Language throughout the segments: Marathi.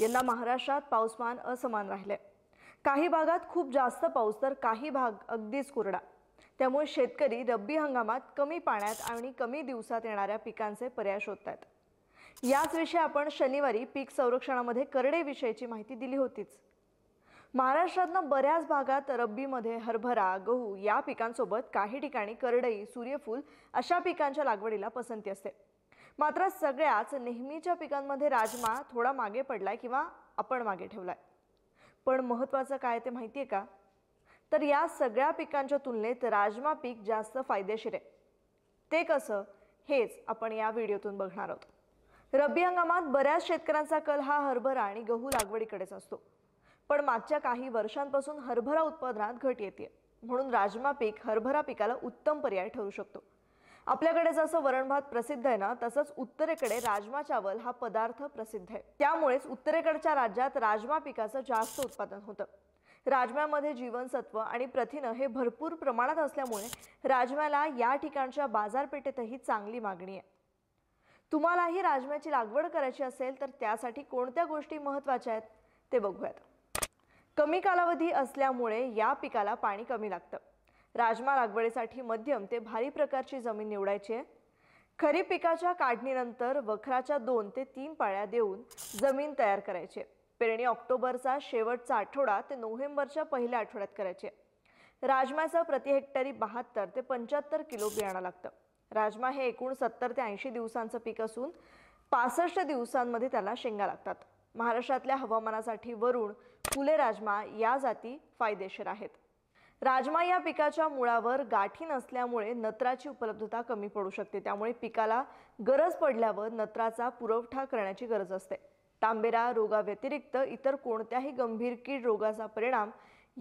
यंदा महाराष्ट्रात पाऊसमान असमान राहिले काही भागात खूप जास्त पाऊस तर काही भाग अगदीच कोरडा त्यामुळे शेतकरी रब्बी हंगामात कमी पाण्यात आणि कमी दिवसात येणाऱ्या पिकांचे पर्याय शोधत याच विषयी आपण शनिवारी पीक संरक्षणामध्ये करडे विषयीची माहिती दिली होतीच महाराष्ट्रातनं बऱ्याच भागात रब्बीमध्ये हरभरा गहू या पिकांसोबत काही ठिकाणी करडई सूर्यफूल अशा पिकांच्या लागवडीला पसंती असते मात्र सगळ्याच नेहमीच्या पिकांमध्ये राजमा थोडा मागे पडलाय किंवा आपण मागे ठेवलाय पण महत्त्वाचं काय ते माहिती आहे का तर या सगळ्या पिकांच्या तुलनेत राजमा पीक जास्त फायदेशीर आहे ते कसं हेच आपण या व्हिडिओतून बघणार आहोत रब्बी हंगामात बऱ्याच शेतकऱ्यांचा कल हा हरभरा आणि गहू लागवडीकडेच असतो पण मागच्या काही वर्षांपासून हरभरा उत्पादनात घट येते म्हणून राजमा पीक हरभरा पिकाला उत्तम पर्याय ठरू शकतो आपल्याकडे जसं वरण भात प्रसिद्ध आहे ना तसंच उत्तरेकडे राजमा चावल हा पदार्थ प्रसिद्ध आहे त्यामुळेच उत्तरेकडच्या राज्यात राजमा पिकाचं जास्त उत्पादन होतं राजम्यामध्ये जीवनसत्व आणि प्रथिनं हे भरपूर प्रमाणात असल्यामुळे राजम्याला या ठिकाणच्या बाजारपेठेतही चांगली मागणी आहे तुम्हालाही राजम्याची लागवड करायची असेल तर त्यासाठी कोणत्या गोष्टी महत्त्वाच्या आहेत ते बघूयात कमी कालावधी असल्यामुळे या पिकाला पाणी कमी लागतं राजमा लागवडीसाठी मध्यम ते भारी प्रकारची जमीन निवडायची आहे खरीप पिकाच्या काढणीनंतर वखराच्या दोन ते तीन पाळ्या देऊन जमीन तयार करायची पेरणी ऑक्टोबरचा शेवटचा आठवडा ते नोव्हेंबरच्या पहिल्या आठवड्यात करायचे राजमाचं प्रति हेक्टरी बहात्तर ते पंच्याहत्तर किलो बियाणं लागतं राजमा हे एकूण सत्तर ते ऐंशी दिवसांचं पीक असून पासष्ट दिवसांमध्ये त्याला शेंगा लागतात महाराष्ट्रातल्या हवामानासाठी वरुण फुले राजमा या जाती फायदेशीर आहेत राजमा या पिकाच्या मुळावर गाठी नसल्यामुळे नत्राची उपलब्धता कमी पडू शकते त्यामुळे पिकाला गरज पडल्यावर नत्राचा पुरवठा करण्याची गरज असते तांबेरा रोगाव्यतिरिक्त इतर कोणत्याही गंभीर कीड रोगाचा परिणाम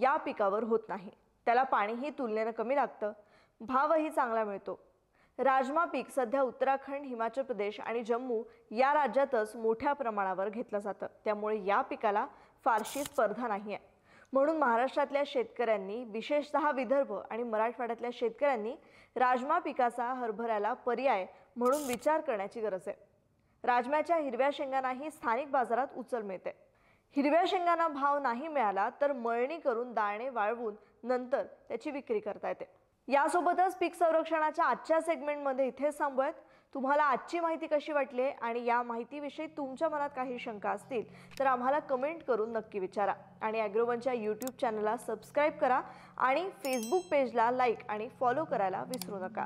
या पिकावर होत नाही त्याला पाणीही तुलनेनं कमी लागतं भावही चांगला मिळतो राजमा पीक सध्या उत्तराखंड हिमाचल प्रदेश आणि जम्मू या राज्यातच मोठ्या प्रमाणावर घेतलं जातं त्यामुळे या पिकाला फारशी स्पर्धा नाही आहे म्हणून महाराष्ट्रातल्या शेतकऱ्यांनी विशेषतः विदर्भ आणि मराठवाड्यातल्या शेतकऱ्यांनी राजमा पिकाचा हरभऱ्याला पर्याय म्हणून विचार करण्याची गरज आहे राजम्याच्या हिरव्या शेंगांनाही स्थानिक बाजारात उचल मिळते हिरव्या शेंगांना भाव नाही मिळाला तर मळणी करून दाणे वाळवून नंतर त्याची विक्री करता येते यासोबतच पीक संरक्षणाच्या आजच्या सेगमेंटमध्ये इथेच थांबवत तुम्हाला आजची माहिती कशी वाटली आणि या माहितीविषयी तुमच्या मनात काही शंका असतील तर आम्हाला कमेंट करून नक्की विचारा आणि ॲग्रोवनच्या यूट्यूब चॅनलला सबस्क्राईब करा आणि फेसबुक पेजला लाईक आणि फॉलो करायला विसरू नका